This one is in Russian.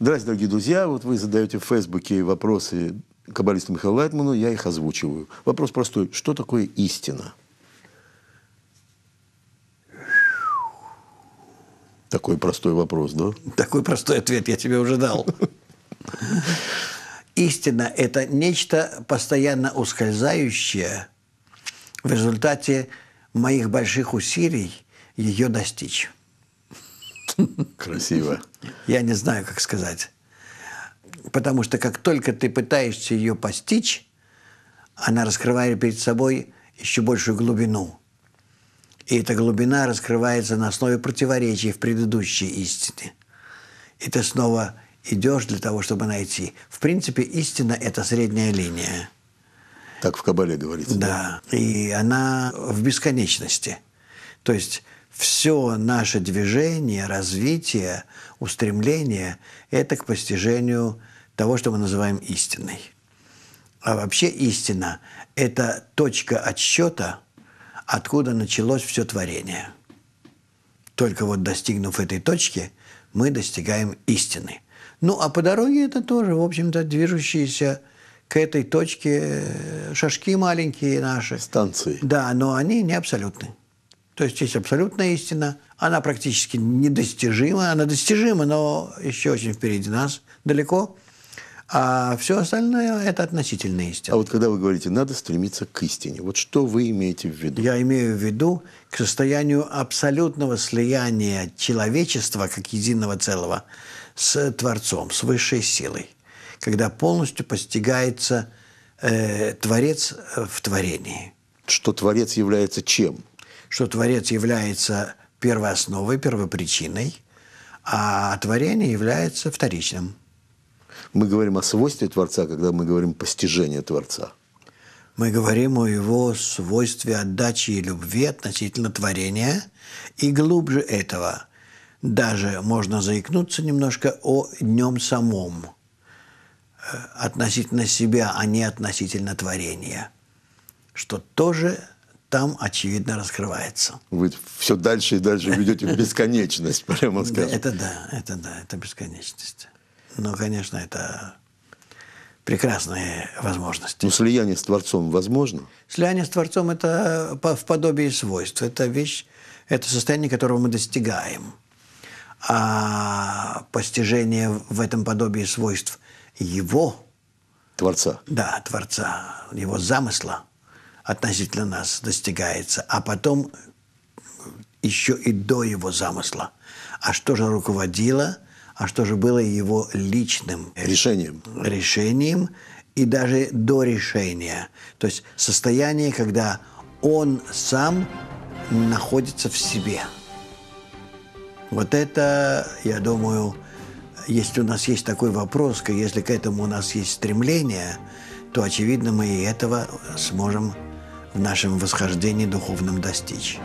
Здравствуйте, дорогие друзья. Вот вы задаете в Фейсбуке вопросы каббалисту Михаилу Лайтману, я их озвучиваю. Вопрос простой. Что такое истина? Такой простой вопрос, да? Такой простой ответ я тебе уже дал. Истина – это нечто постоянно ускользающее в результате моих больших усилий ее достичь. Красиво. Я не знаю, как сказать. Потому что как только ты пытаешься ее постичь, она раскрывает перед собой еще большую глубину. И эта глубина раскрывается на основе противоречий в предыдущей истине. И ты снова идешь для того, чтобы найти. В принципе, истина – это средняя линия. Так в Кабале говорится. Да. да. И она в бесконечности. То есть все наше движение, развитие, устремление – это к постижению того, что мы называем истиной. А вообще истина – это точка отсчета, откуда началось все творение. Только вот достигнув этой точки, мы достигаем истины. Ну, а по дороге это тоже, в общем-то, движущиеся к этой точке э, шажки маленькие наши. Станции. Да, но они не абсолютные. То есть есть абсолютная истина, она практически недостижима, она достижима, но еще очень впереди нас, далеко. А все остальное – это относительная истина. А вот когда вы говорите «надо стремиться к истине», вот что вы имеете в виду? Я имею в виду к состоянию абсолютного слияния человечества как единого целого с Творцом, с высшей силой, когда полностью постигается э, Творец в творении. Что Творец является чем? что Творец является первоосновой, первопричиной, а творение является вторичным. Мы говорим о свойстве Творца, когда мы говорим постижение Творца. Мы говорим о его свойстве отдачи и любви относительно творения. И глубже этого даже можно заикнуться немножко о днем самом. Э, относительно себя, а не относительно творения. Что тоже там, очевидно, раскрывается. Вы все дальше и дальше ведете в бесконечность, прямо скажем. Это да, это да, это бесконечность. Но, ну, конечно, это прекрасные возможности. Ну, слияние с Творцом возможно? Слияние с Творцом – это в подобии свойств. Это вещь, это состояние, которого мы достигаем. А постижение в этом подобии свойств его... Творца. Да, Творца, его замысла – относительно нас достигается, а потом еще и до его замысла. А что же руководило, а что же было его личным решением? Решением и даже до решения. То есть состояние, когда он сам находится в себе. Вот это, я думаю, если у нас есть такой вопрос, если к этому у нас есть стремление, то, очевидно, мы и этого сможем в нашем восхождении духовном достичь.